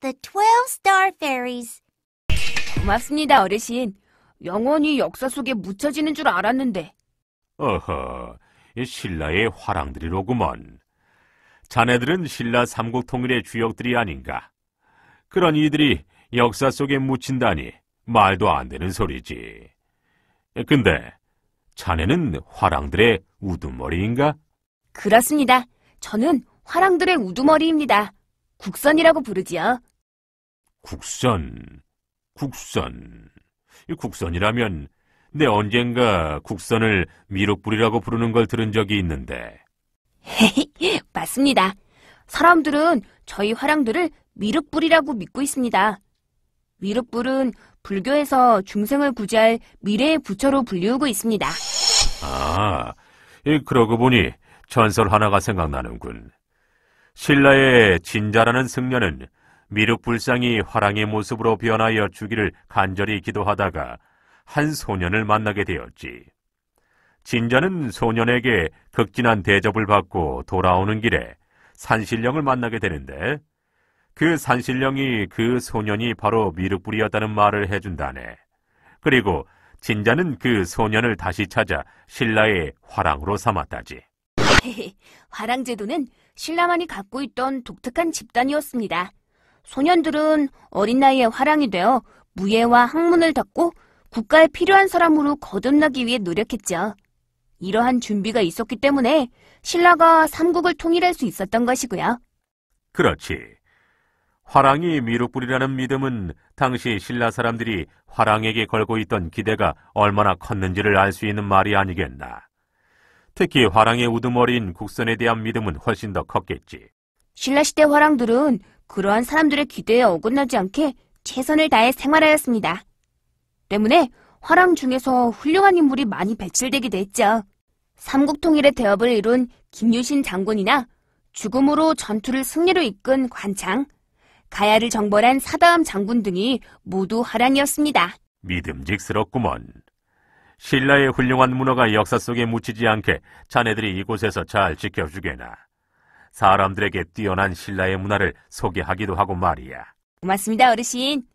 the 12 star fairies. 고맙습니다, 어르신. 영원히 역사 속에 묻혀지는 줄 알았는데. 어허, 신라의 화랑들이로구먼. 자네들은 신라 삼국 통일의 주역들이 아닌가. 그런 이들이 역사 속에 묻힌다니 말도 안 되는 소리지. 근데 자네는 화랑들의 우두머리인가? 그렇습니다. 저는 화랑들의 우두머리입니다. 국선이라고 부르지요. 국선, 국선. 이 국선이라면 내 언젠가 국선을 미륵불이라고 부르는 걸 들은 적이 있는데. 맞습니다. 사람들은 저희 화랑들을 미륵불이라고 믿고 있습니다. 미륵불은 불교에서 중생을 구제할 미래의 부처로 불리우고 있습니다. 아, 예, 그러고 보니 전설 하나가 생각나는군. 신라의 진자라는 승려는 미륵불상이 화랑의 모습으로 변하여 주기를 간절히 기도하다가 한 소년을 만나게 되었지. 진자는 소년에게 극진한 대접을 받고 돌아오는 길에 산신령을 만나게 되는데 그 산신령이 그 소년이 바로 미륵불이었다는 말을 해준다네. 그리고 진자는 그 소년을 다시 찾아 신라의 화랑으로 삼았다지. 화랑제도는 신라만이 갖고 있던 독특한 집단이었습니다. 소년들은 어린 나이에 화랑이 되어 무예와 학문을 닦고 국가에 필요한 사람으로 거듭나기 위해 노력했죠. 이러한 준비가 있었기 때문에 신라가 삼국을 통일할 수 있었던 것이고요. 그렇지. 화랑이 미륵불이라는 믿음은 당시 신라 사람들이 화랑에게 걸고 있던 기대가 얼마나 컸는지를 알 수 있는 말이 아니겠나. 특히 화랑의 우두머리인 국선에 대한 믿음은 훨씬 더 컸겠지. 신라시대 화랑들은 그러한 사람들의 기대에 어긋나지 않게 최선을 다해 생활하였습니다. 때문에 화랑 중에서 훌륭한 인물이 많이 배출되기도 했죠. 삼국통일의 대업을 이룬 김유신 장군이나 죽음으로 전투를 승리로 이끈 관창, 가야를 정벌한 사다함 장군 등이 모두 화랑이었습니다. 믿음직스럽구먼. 신라의 훌륭한 문화가 역사 속에 묻히지 않게 자네들이 이곳에서 잘 지켜주게나. 사람들에게 뛰어난 신라의 문화를 소개하기도 하고 말이야. 고맙습니다, 어르신.